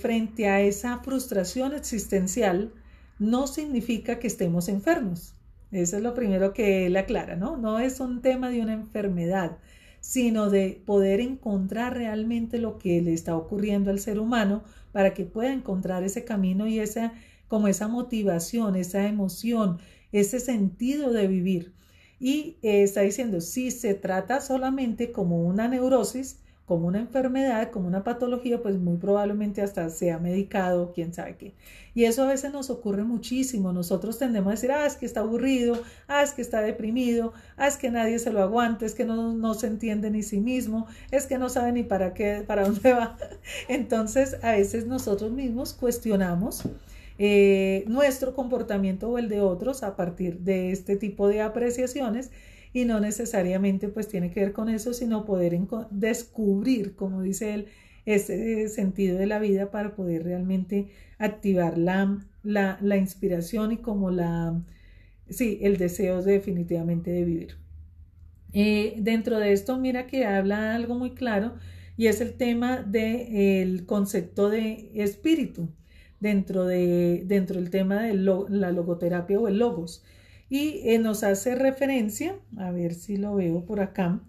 [SPEAKER 1] frente a esa frustración existencial no significa que estemos enfermos. Eso es lo primero que él aclara, ¿no? No es un tema de una enfermedad, sino de poder encontrar realmente lo que le está ocurriendo al ser humano para que pueda encontrar ese camino y esa como esa motivación, esa emoción, ese sentido de vivir. Y eh, está diciendo, si se trata solamente como una neurosis, como una enfermedad, como una patología, pues muy probablemente hasta sea medicado, quién sabe qué. Y eso a veces nos ocurre muchísimo. Nosotros tendemos a decir, ah, es que está aburrido, ah, es que está deprimido, ah, es que nadie se lo aguanta, es que no, se entiende ni sí mismo, es que no sabe ni para qué, [LAUGHS] para dónde va. Entonces, a veces nosotros mismos cuestionamos eh, nuestro comportamiento o el de otros a partir de este tipo de apreciaciones y no necesariamente pues tiene que ver con eso, sino poder descubrir, como dice él, ese sentido de la vida para poder realmente activar la, la, inspiración y como la, sí, el deseo definitivamente de vivir. Eh, dentro de esto, mira que habla algo muy claro y es el tema del concepto de espíritu dentro, de, dentro del tema de la logoterapia o el logos y eh, nos hace referencia, a ver si lo veo por acá,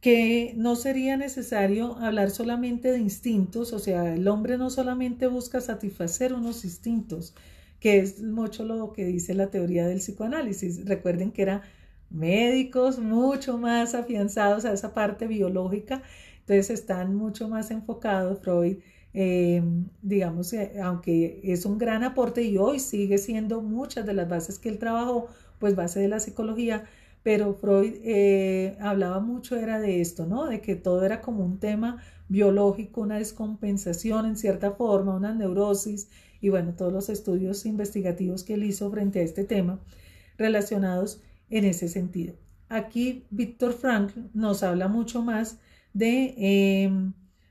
[SPEAKER 1] que no sería necesario hablar solamente de instintos, o sea, el hombre no solamente busca satisfacer unos instintos, que es mucho lo que dice la teoría del psicoanálisis. Recuerden que eran médicos mucho más afianzados a esa parte biológica, entonces están mucho más enfocados Freud eh, digamos, eh, aunque es un gran aporte y hoy sigue siendo muchas de las bases que él trabajó, pues base de la psicología, pero Freud eh, hablaba mucho era de esto, ¿no? De que todo era como un tema biológico, una descompensación en cierta forma, una neurosis y bueno, todos los estudios investigativos que él hizo frente a este tema relacionados en ese sentido. Aquí Víctor Frank nos habla mucho más de, eh,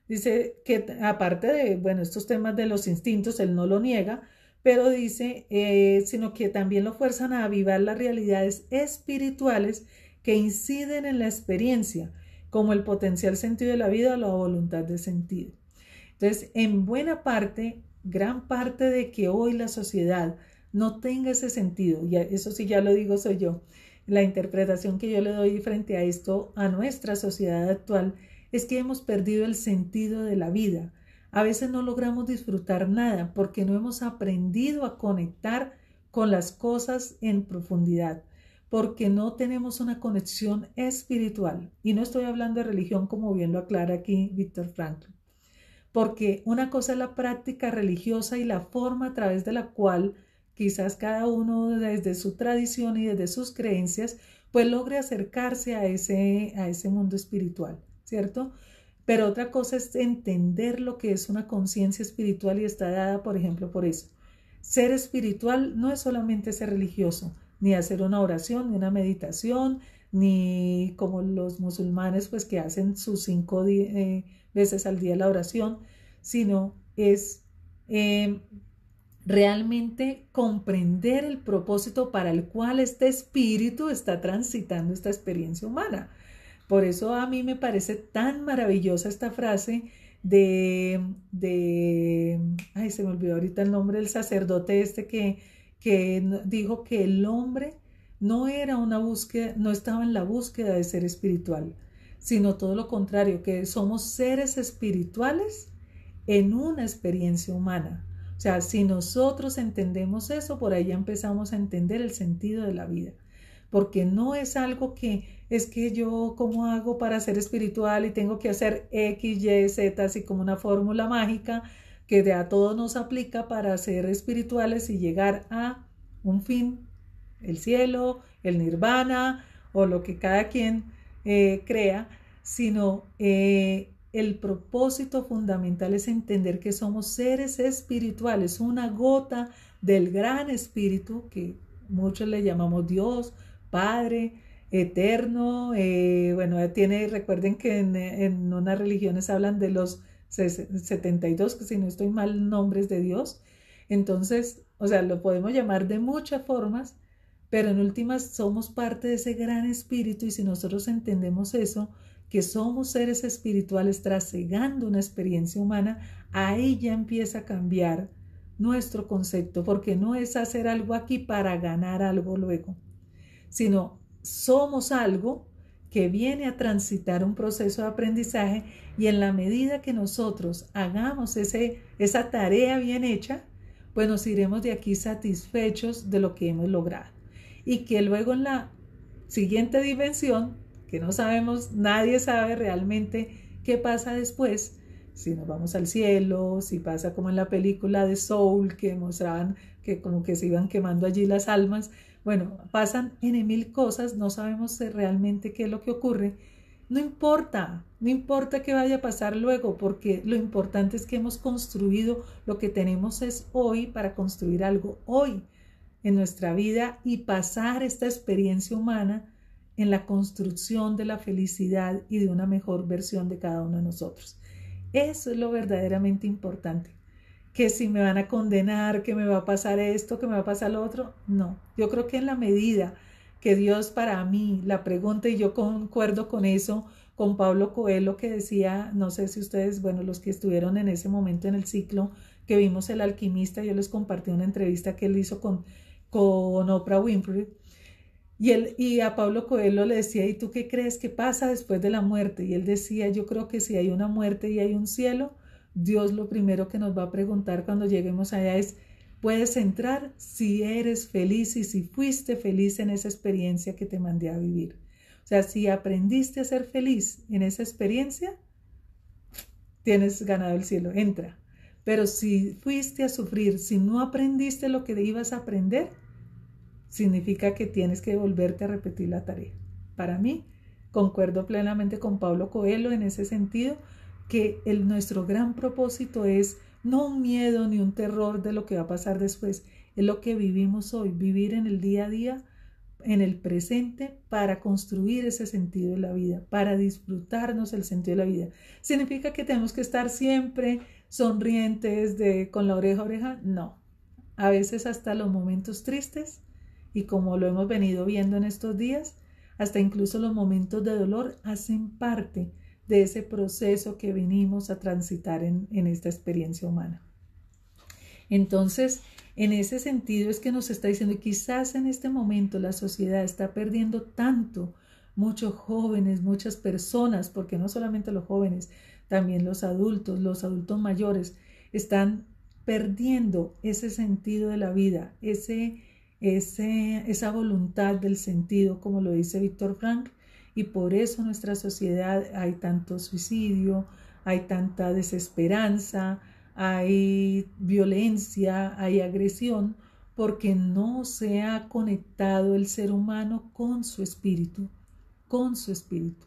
[SPEAKER 1] dice que aparte de, bueno, estos temas de los instintos, él no lo niega, pero dice, eh, sino que también lo fuerzan a avivar las realidades espirituales que inciden en la experiencia, como el potencial sentido de la vida o la voluntad de sentido. Entonces, en buena parte, gran parte de que hoy la sociedad no tenga ese sentido, y eso sí ya lo digo soy yo, la interpretación que yo le doy frente a esto a nuestra sociedad actual es que hemos perdido el sentido de la vida, a veces no logramos disfrutar nada porque no hemos aprendido a conectar con las cosas en profundidad, porque no tenemos una conexión espiritual. Y no estoy hablando de religión como bien lo aclara aquí Víctor Franklin. Porque una cosa es la práctica religiosa y la forma a través de la cual quizás cada uno desde su tradición y desde sus creencias, pues logre acercarse a ese, a ese mundo espiritual, ¿cierto? Pero otra cosa es entender lo que es una conciencia espiritual y está dada, por ejemplo, por eso. Ser espiritual no es solamente ser religioso, ni hacer una oración, ni una meditación, ni como los musulmanes, pues que hacen sus cinco eh, veces al día la oración, sino es em, realmente comprender el propósito para el cual este espíritu está transitando esta experiencia humana. Por eso a mí me parece tan maravillosa esta frase de, de ay, se me olvidó ahorita el nombre del sacerdote este que, que dijo que el hombre no era una búsqueda, no estaba en la búsqueda de ser espiritual, sino todo lo contrario, que somos seres espirituales en una experiencia humana. O sea, si nosotros entendemos eso, por ahí ya empezamos a entender el sentido de la vida porque no es algo que es que yo como hago para ser espiritual y tengo que hacer X, Y, Z, así como una fórmula mágica que de a todos nos aplica para ser espirituales y llegar a un fin, el cielo, el nirvana o lo que cada quien eh, crea, sino eh, el propósito fundamental es entender que somos seres espirituales, una gota del gran espíritu que muchos le llamamos Dios, Padre eterno. Eh, bueno, tiene, recuerden que en, en, unas religiones hablan de los 72, que si no estoy mal, nombres de Dios. Entonces, o sea, lo podemos llamar de muchas formas, pero en últimas somos parte de ese gran espíritu y si nosotros entendemos eso, que somos seres espirituales trasegando una experiencia humana, ahí ya empieza a cambiar nuestro concepto, porque no es hacer algo aquí para ganar algo luego, sino somos algo que viene a transitar un proceso de aprendizaje y en la medida que nosotros hagamos ese, esa tarea bien hecha, pues nos iremos de aquí satisfechos de lo que hemos logrado. Y que luego en la siguiente dimensión, que no sabemos, nadie sabe realmente qué pasa después, si nos vamos al cielo, si pasa como en la película de Soul que mostraban que como que se iban quemando allí las almas, bueno, pasan en mil cosas, no sabemos eh, realmente qué es lo que ocurre. No importa, no importa qué vaya a pasar luego, porque lo importante es que hemos construido lo que tenemos es hoy para construir algo hoy en nuestra vida y pasar esta experiencia humana en la construcción de la felicidad y de una mejor versión de cada uno de nosotros. Eso es lo verdaderamente importante que si me van a condenar, que me va a pasar esto, que me va a pasar lo otro. No, yo creo que en la medida que Dios para mí la pregunta, y yo concuerdo con eso, con Pablo Coelho que decía, no sé si ustedes, bueno, los que estuvieron en ese momento en el ciclo que vimos el alquimista, yo les compartí una entrevista que él hizo con, con Oprah Winfrey. Y, él, y a Pablo Coelho le decía, ¿y tú qué crees que pasa después de la muerte? Y él decía, yo creo que si hay una muerte y hay un cielo, Dios lo primero que nos va a preguntar cuando lleguemos allá es, puedes entrar si eres feliz y si fuiste feliz en esa experiencia que te mandé a vivir. O sea, si aprendiste a ser feliz en esa experiencia, tienes ganado el cielo, entra. Pero si fuiste a sufrir, si no aprendiste lo que ibas a aprender, significa que tienes que volverte a repetir la tarea. Para mí, concuerdo plenamente con Pablo Coelho en ese sentido, que el, nuestro gran propósito es no un miedo ni un terror de lo que va a pasar después, es lo que vivimos hoy, vivir en el día a día, en el presente, para construir ese sentido de la vida, para disfrutarnos el sentido de la vida. ¿Significa que tenemos que estar siempre sonrientes, de, con la oreja a oreja? No. A veces hasta los momentos tristes, y como lo hemos venido viendo en estos días, hasta incluso los momentos de dolor hacen parte de ese proceso que venimos a transitar en, esta experiencia humana. Entonces, en ese sentido es que nos está diciendo, quizás en este momento la sociedad está perdiendo tanto, muchos jóvenes, muchas personas, porque no solamente los jóvenes, también los adultos, los adultos mayores, están perdiendo ese sentido de la vida, ese, ese, esa voluntad del sentido, como lo dice Víctor Frank, y por eso en nuestra sociedad hay tanto suicidio, hay tanta desesperanza, hay violencia, hay agresión, porque no se ha conectado el ser humano con su espíritu, con su espíritu.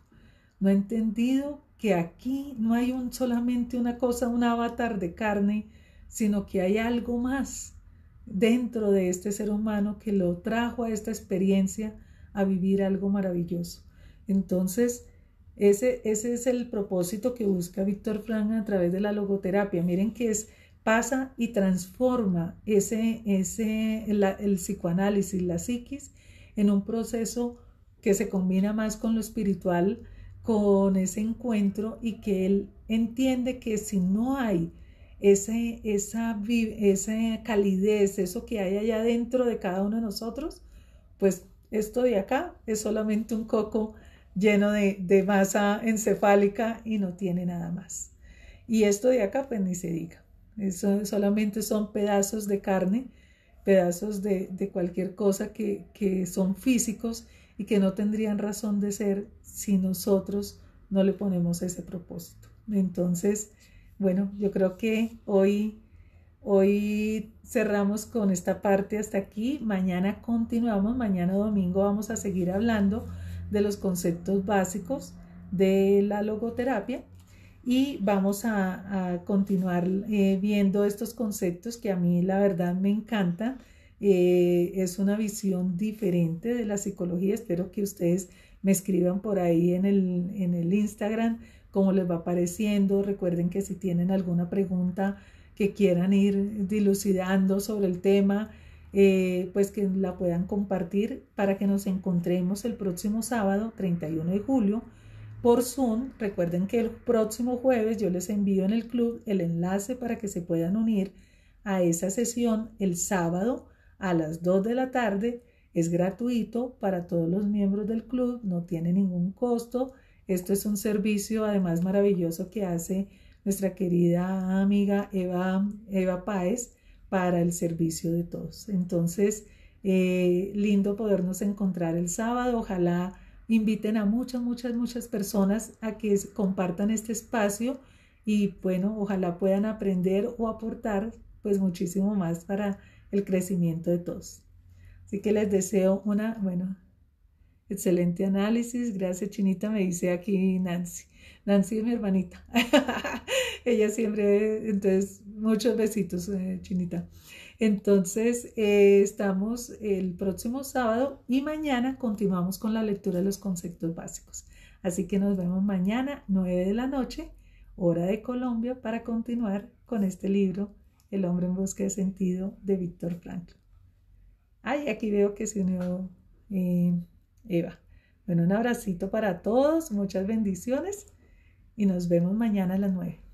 [SPEAKER 1] No ha entendido que aquí no hay solamente una cosa, un avatar de carne, sino que hay algo más dentro de este ser humano que lo trajo a esta experiencia a vivir algo maravilloso. Entonces, ese, ese es el propósito que busca Víctor Frank a través de la logoterapia. Miren que es pasa y transforma ese, ese, el psicoanálisis, la psiquis, en un proceso que se combina más con lo espiritual, con ese encuentro y que él entiende que si no hay ese, esa, esa calidez, eso que hay allá dentro de cada uno de nosotros, pues esto de acá es solamente un coco lleno de, masa encefálica y no tiene nada más. Y esto de acá, pues ni se diga. Eso solamente son pedazos de carne, pedazos de, cualquier cosa que, que, son físicos y que no tendrían razón de ser si nosotros no le ponemos ese propósito. Entonces, bueno, yo creo que hoy, hoy cerramos con esta parte hasta aquí. Mañana continuamos, mañana domingo vamos a seguir hablando de los conceptos básicos de la logoterapia y vamos a, continuar eh, viendo estos conceptos que a mí la verdad me encantan. Eh, es una visión diferente de la psicología. Espero que ustedes me escriban por ahí en el, Instagram como les va pareciendo. Recuerden que si tienen alguna pregunta que quieran ir dilucidando sobre el tema, eh, pues que la puedan compartir para que nos encontremos el próximo sábado 31 de julio por Zoom. Recuerden que el próximo jueves yo les envío en el club el enlace para que se puedan unir a esa sesión el sábado a las 2 de la tarde. Es gratuito para todos los miembros del club, no tiene ningún costo. Esto es un servicio además maravilloso que hace nuestra querida amiga Eva, Eva Páez para el servicio de todos. Entonces, eh, lindo podernos encontrar el sábado. Ojalá inviten a muchas, muchas, muchas personas a que compartan este espacio y bueno, ojalá puedan aprender o aportar pues muchísimo más para el crecimiento de todos. Así que les deseo una, bueno, excelente análisis. Gracias, Chinita, me dice aquí Nancy. Nancy es mi hermanita. [LAUGHS] Ella siempre, entonces, muchos besitos, eh, Chinita. Entonces, eh, estamos el próximo sábado y mañana continuamos con la lectura de los conceptos básicos. Así que nos vemos mañana, 9 de la noche, hora de Colombia, para continuar con este libro, El hombre en busca de sentido, de Víctor Franklin. Ay, aquí veo que se unió eh, Eva. Bueno, un abracito para todos, muchas bendiciones y nos vemos mañana a las 9.